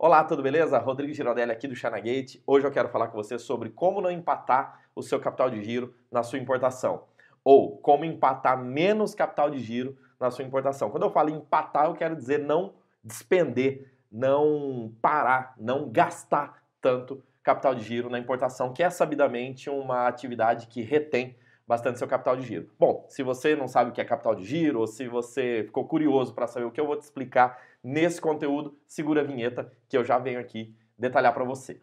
Olá, tudo beleza? Rodrigo Girodelli aqui do Chanagate. Hoje eu quero falar com você sobre como não empatar o seu capital de giro na sua importação. Ou como empatar menos capital de giro na sua importação. Quando eu falo empatar, eu quero dizer não despender, não parar, não gastar tanto capital de giro na importação, que é sabidamente uma atividade que retém bastante seu capital de giro. Bom, se você não sabe o que é capital de giro, ou se você ficou curioso para saber o que eu vou te explicar nesse conteúdo. Segura a vinheta que eu já venho aqui detalhar para você.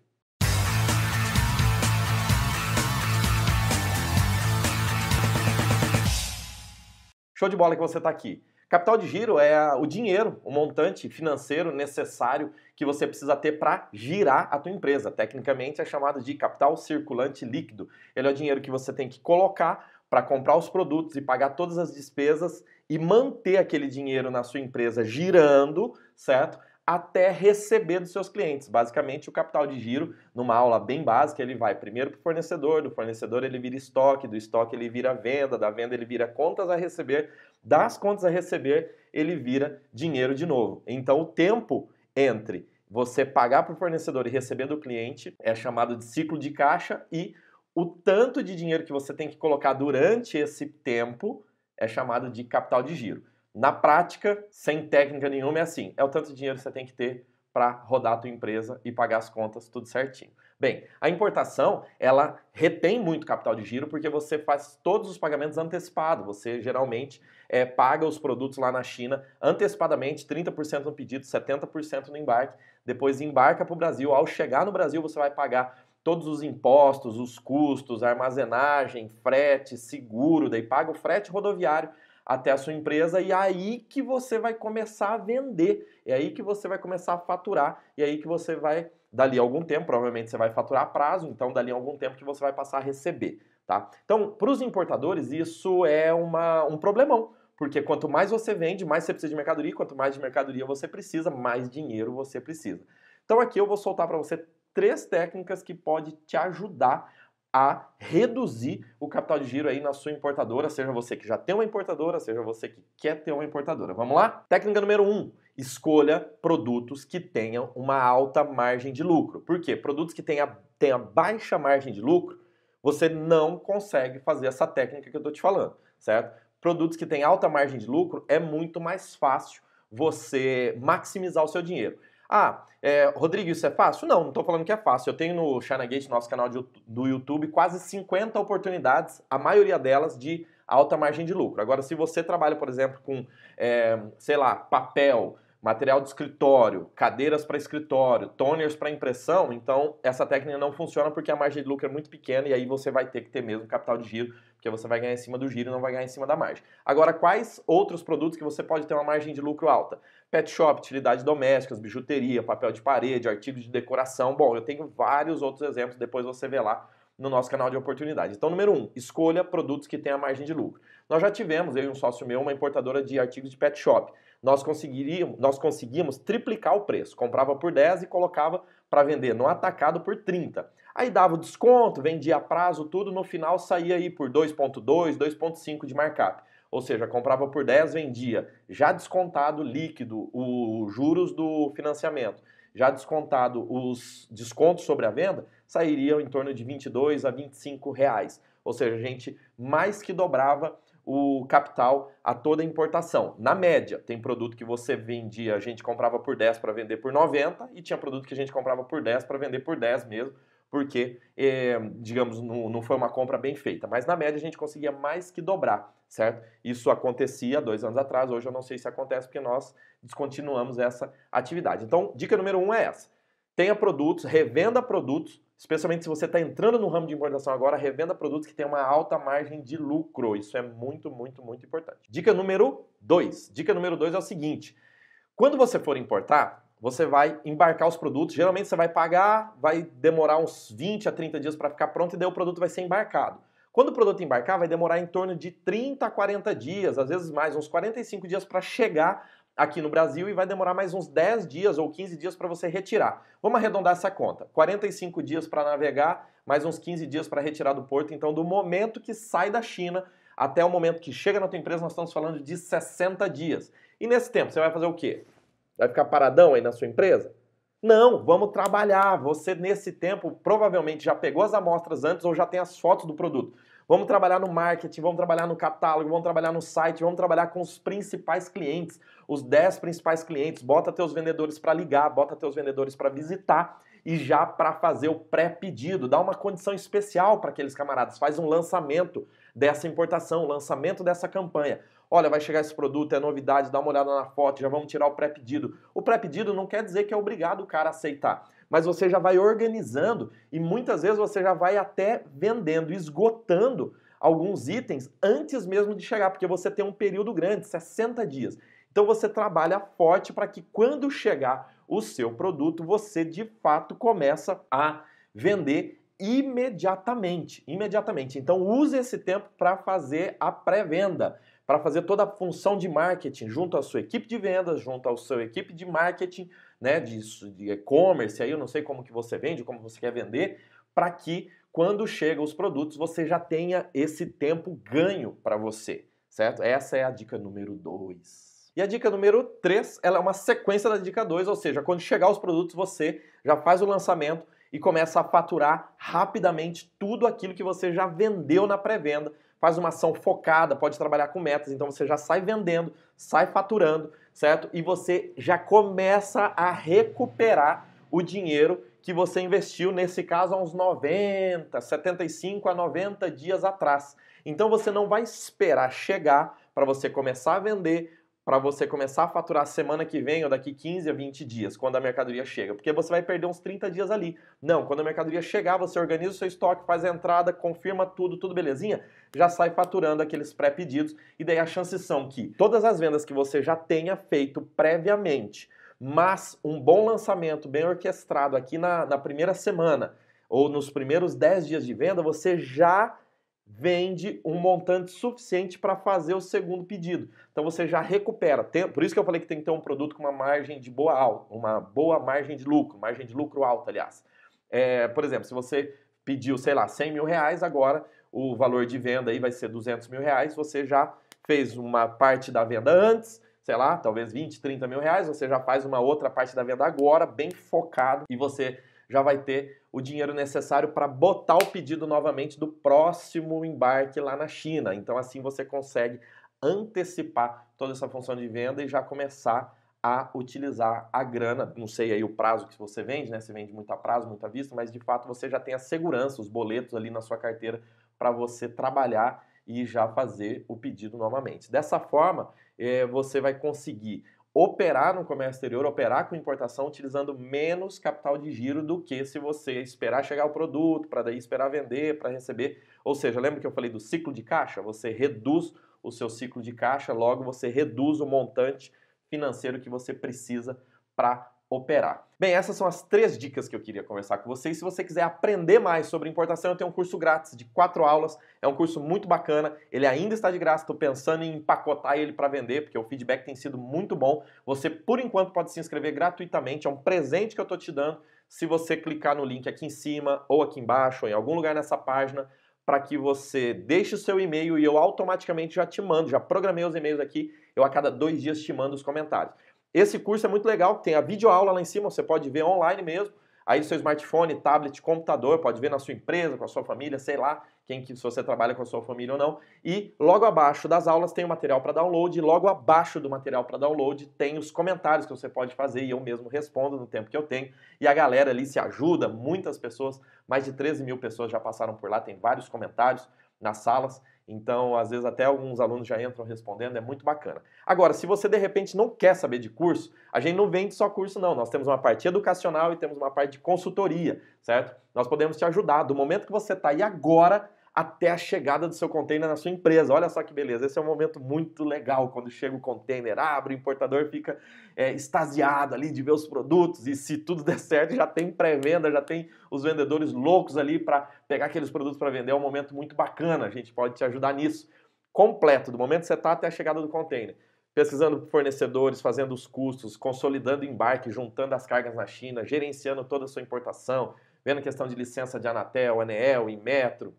Show de bola que você está aqui. Capital de giro é o dinheiro, o montante financeiro necessário que você precisa ter para girar a tua empresa. Tecnicamente é chamado de capital circulante líquido. Ele é o dinheiro que você tem que colocar para comprar os produtos e pagar todas as despesas e manter aquele dinheiro na sua empresa girando, certo? Até receber dos seus clientes. Basicamente, o capital de giro, numa aula bem básica, ele vai primeiro para o fornecedor, do fornecedor ele vira estoque, do estoque ele vira venda, da venda ele vira contas a receber, das contas a receber ele vira dinheiro de novo. Então, o tempo entre você pagar para o fornecedor e receber do cliente é chamado de ciclo de caixa e o tanto de dinheiro que você tem que colocar durante esse tempo é chamado de capital de giro. Na prática, sem técnica nenhuma, é assim: é o tanto de dinheiro que você tem que ter para rodar a tua empresa e pagar as contas tudo certinho. Bem, a importação, ela retém muito capital de giro porque você faz todos os pagamentos antecipados. Você geralmente é, paga os produtos lá na China antecipadamente, 30% no pedido, 70% no embarque. Depois embarca para o Brasil. Ao chegar no Brasil, você vai pagar todos os impostos, os custos, armazenagem, frete, seguro, daí paga o frete rodoviário até a sua empresa e é aí que você vai começar a vender, é aí que você vai começar a faturar e é aí que você vai dali algum tempo, provavelmente você vai faturar a prazo, então dali algum tempo que você vai passar a receber, tá? Então, para os importadores isso é uma, um problemão, porque quanto mais você vende, mais você precisa de mercadoria, quanto mais de mercadoria você precisa, mais dinheiro você precisa. Então aqui eu vou soltar para você três técnicas que pode te ajudar a reduzir o capital de giro aí na sua importadora, seja você que já tem uma importadora, seja você que quer ter uma importadora. Vamos lá? Técnica número 1. Um, escolha produtos que tenham uma alta margem de lucro. Por quê? Produtos que tenham tenha baixa margem de lucro, você não consegue fazer essa técnica que eu estou te falando, certo? Produtos que têm alta margem de lucro é muito mais fácil você maximizar o seu dinheiro. Ah, é, Rodrigo, isso é fácil? Não, não estou falando que é fácil. Eu tenho no Gate nosso canal de, do YouTube, quase 50 oportunidades, a maioria delas de alta margem de lucro. Agora, se você trabalha, por exemplo, com, é, sei lá, papel, material de escritório, cadeiras para escritório, toners para impressão, então essa técnica não funciona porque a margem de lucro é muito pequena e aí você vai ter que ter mesmo capital de giro, porque você vai ganhar em cima do giro e não vai ganhar em cima da margem. Agora, quais outros produtos que você pode ter uma margem de lucro alta? Pet shop, utilidades domésticas, bijuteria, papel de parede, artigos de decoração. Bom, eu tenho vários outros exemplos, depois você vê lá no nosso canal de oportunidades. Então, número um, escolha produtos que tenham margem de lucro. Nós já tivemos, eu e um sócio meu, uma importadora de artigos de pet shop nós, conseguiríamos, nós conseguíamos triplicar o preço. Comprava por 10 e colocava para vender no atacado por 30. Aí dava desconto, vendia a prazo, tudo, no final saía aí por 2.2, 2.5 de markup. Ou seja, comprava por 10, vendia já descontado líquido os juros do financiamento, já descontado os descontos sobre a venda, sairiam em torno de 22 a 25 reais. Ou seja, a gente mais que dobrava o capital a toda a importação. Na média, tem produto que você vendia, a gente comprava por 10 para vender por 90 e tinha produto que a gente comprava por 10 para vender por 10 mesmo, porque, é, digamos, não, não foi uma compra bem feita. Mas na média a gente conseguia mais que dobrar, certo? Isso acontecia dois anos atrás, hoje eu não sei se acontece porque nós descontinuamos essa atividade. Então, dica número um é essa. Tenha produtos, revenda produtos Especialmente se você está entrando no ramo de importação agora, revenda produtos que têm uma alta margem de lucro. Isso é muito, muito, muito importante. Dica número 2. Dica número 2 é o seguinte: quando você for importar, você vai embarcar os produtos. Geralmente você vai pagar, vai demorar uns 20 a 30 dias para ficar pronto e daí o produto vai ser embarcado. Quando o produto embarcar, vai demorar em torno de 30 a 40 dias, às vezes mais, uns 45 dias para chegar aqui no Brasil e vai demorar mais uns 10 dias ou 15 dias para você retirar. Vamos arredondar essa conta. 45 dias para navegar, mais uns 15 dias para retirar do porto. Então, do momento que sai da China até o momento que chega na tua empresa, nós estamos falando de 60 dias. E nesse tempo, você vai fazer o quê? Vai ficar paradão aí na sua empresa? Não, vamos trabalhar. Você, nesse tempo, provavelmente já pegou as amostras antes ou já tem as fotos do produto. Vamos trabalhar no marketing, vamos trabalhar no catálogo, vamos trabalhar no site, vamos trabalhar com os principais clientes, os 10 principais clientes. Bota teus vendedores para ligar, bota teus vendedores para visitar e já para fazer o pré-pedido. Dá uma condição especial para aqueles camaradas, faz um lançamento dessa importação, um lançamento dessa campanha. Olha, vai chegar esse produto, é novidade, dá uma olhada na foto, já vamos tirar o pré-pedido. O pré-pedido não quer dizer que é obrigado o cara aceitar, mas você já vai organizando e muitas vezes você já vai até vendendo, esgotando alguns itens antes mesmo de chegar, porque você tem um período grande, 60 dias. Então você trabalha forte para que quando chegar o seu produto, você de fato começa a vender imediatamente, imediatamente. Então use esse tempo para fazer a pré-venda para fazer toda a função de marketing junto à sua equipe de vendas, junto à sua equipe de marketing, né, de, de e-commerce, aí eu não sei como que você vende, como você quer vender, para que quando chegam os produtos você já tenha esse tempo ganho para você, certo? Essa é a dica número 2. E a dica número 3, ela é uma sequência da dica 2, ou seja, quando chegar os produtos, você já faz o lançamento e começa a faturar rapidamente tudo aquilo que você já vendeu na pré-venda, faz uma ação focada, pode trabalhar com metas, então você já sai vendendo, sai faturando, certo? E você já começa a recuperar o dinheiro que você investiu, nesse caso, há uns 90, 75 a 90 dias atrás. Então você não vai esperar chegar para você começar a vender, para você começar a faturar semana que vem ou daqui 15 a 20 dias, quando a mercadoria chega, porque você vai perder uns 30 dias ali. Não, quando a mercadoria chegar, você organiza o seu estoque, faz a entrada, confirma tudo, tudo belezinha, já sai faturando aqueles pré-pedidos e daí as chances são que todas as vendas que você já tenha feito previamente, mas um bom lançamento bem orquestrado aqui na, na primeira semana ou nos primeiros 10 dias de venda, você já vende um montante suficiente para fazer o segundo pedido. Então você já recupera. Tem, por isso que eu falei que tem que ter um produto com uma margem de boa alta, uma boa margem de lucro, margem de lucro alta, aliás. É, por exemplo, se você pediu, sei lá, 100 mil reais, agora o valor de venda aí vai ser 200 mil reais, você já fez uma parte da venda antes, sei lá, talvez 20, 30 mil reais, você já faz uma outra parte da venda agora, bem focado, e você já vai ter o dinheiro necessário para botar o pedido novamente do próximo embarque lá na China. Então, assim você consegue antecipar toda essa função de venda e já começar a utilizar a grana, não sei aí o prazo que você vende, né? Se vende muito a prazo, muita vista, mas de fato você já tem a segurança, os boletos ali na sua carteira para você trabalhar e já fazer o pedido novamente. Dessa forma, eh, você vai conseguir operar no comércio exterior, operar com importação utilizando menos capital de giro do que se você esperar chegar o produto, para daí esperar vender, para receber. Ou seja, lembra que eu falei do ciclo de caixa? Você reduz o seu ciclo de caixa, logo você reduz o montante financeiro que você precisa para operar. Bem, essas são as três dicas que eu queria conversar com vocês. Se você quiser aprender mais sobre importação, eu tenho um curso grátis de quatro aulas. É um curso muito bacana. Ele ainda está de graça. Estou pensando em empacotar ele para vender, porque o feedback tem sido muito bom. Você, por enquanto, pode se inscrever gratuitamente. É um presente que eu estou te dando. Se você clicar no link aqui em cima, ou aqui embaixo, ou em algum lugar nessa página, para que você deixe o seu e-mail e eu automaticamente já te mando, já programei os e-mails aqui, eu a cada dois dias te mando os comentários. Esse curso é muito legal, tem a videoaula lá em cima, você pode ver online mesmo. Aí seu smartphone, tablet, computador, pode ver na sua empresa, com a sua família, sei lá, quem que, se você trabalha com a sua família ou não. E logo abaixo das aulas tem o material para download, e logo abaixo do material para download tem os comentários que você pode fazer e eu mesmo respondo no tempo que eu tenho. E a galera ali se ajuda, muitas pessoas, mais de 13 mil pessoas já passaram por lá, tem vários comentários nas salas. Então, às vezes, até alguns alunos já entram respondendo, é muito bacana. Agora, se você de repente não quer saber de curso, a gente não vende só curso, não. Nós temos uma parte educacional e temos uma parte de consultoria, certo? Nós podemos te ajudar. Do momento que você está aí agora, até a chegada do seu container na sua empresa. Olha só que beleza, esse é um momento muito legal quando chega o container, abre, o importador fica é, extasiado ali de ver os produtos e se tudo der certo já tem pré-venda, já tem os vendedores loucos ali para pegar aqueles produtos para vender. É um momento muito bacana, a gente pode te ajudar nisso. Completo, do momento que você está até a chegada do container pesquisando por fornecedores, fazendo os custos, consolidando embarque, juntando as cargas na China, gerenciando toda a sua importação, vendo questão de licença de Anatel, Anel, Inmetro,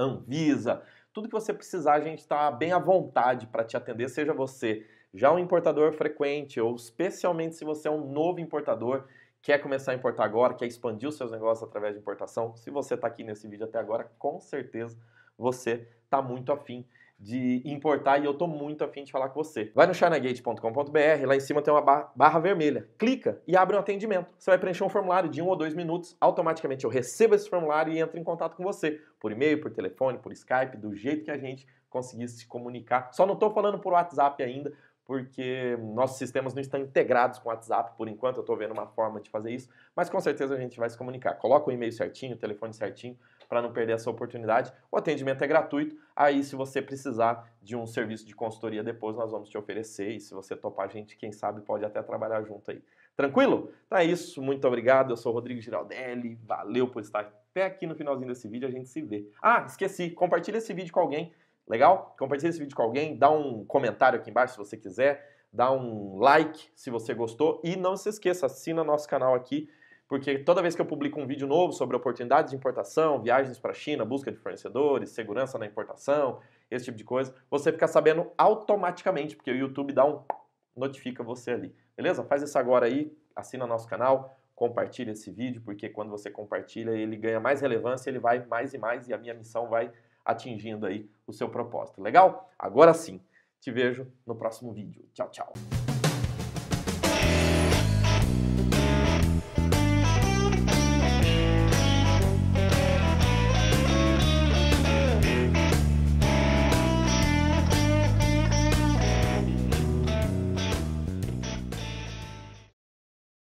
Anvisa, tudo que você precisar, a gente está bem à vontade para te atender, seja você já um importador frequente ou especialmente se você é um novo importador, quer começar a importar agora, quer expandir os seus negócios através de importação. Se você está aqui nesse vídeo até agora, com certeza você está muito afim de importar e eu tô muito afim de falar com você. Vai no chinagate.com.br, lá em cima tem uma barra, barra vermelha. Clica e abre um atendimento. Você vai preencher um formulário de um ou dois minutos, automaticamente eu recebo esse formulário e entro em contato com você. Por e-mail, por telefone, por Skype, do jeito que a gente conseguir se comunicar. Só não tô falando por WhatsApp ainda, porque nossos sistemas não estão integrados com o WhatsApp por enquanto. Eu tô vendo uma forma de fazer isso, mas com certeza a gente vai se comunicar. Coloca o e-mail certinho, o telefone certinho, para não perder essa oportunidade. O atendimento é gratuito, aí se você precisar de um serviço de consultoria depois, nós vamos te oferecer. E se você topar a gente, quem sabe pode até trabalhar junto aí. Tranquilo? Então é isso, muito obrigado. Eu sou o Rodrigo Giraldelli, valeu por estar até aqui no finalzinho desse vídeo, a gente se vê. Ah, esqueci, compartilha esse vídeo com alguém, legal? Compartilha esse vídeo com alguém, dá um comentário aqui embaixo se você quiser, dá um like se você gostou e não se esqueça, assina nosso canal aqui porque toda vez que eu publico um vídeo novo sobre oportunidades de importação, viagens para a China, busca de fornecedores, segurança na importação, esse tipo de coisa, você fica sabendo automaticamente, porque o YouTube dá um notifica você ali. Beleza? Faz isso agora aí, assina nosso canal, compartilha esse vídeo, porque quando você compartilha, ele ganha mais relevância, ele vai mais e mais e a minha missão vai atingindo aí o seu propósito. Legal? Agora sim. Te vejo no próximo vídeo. Tchau, tchau.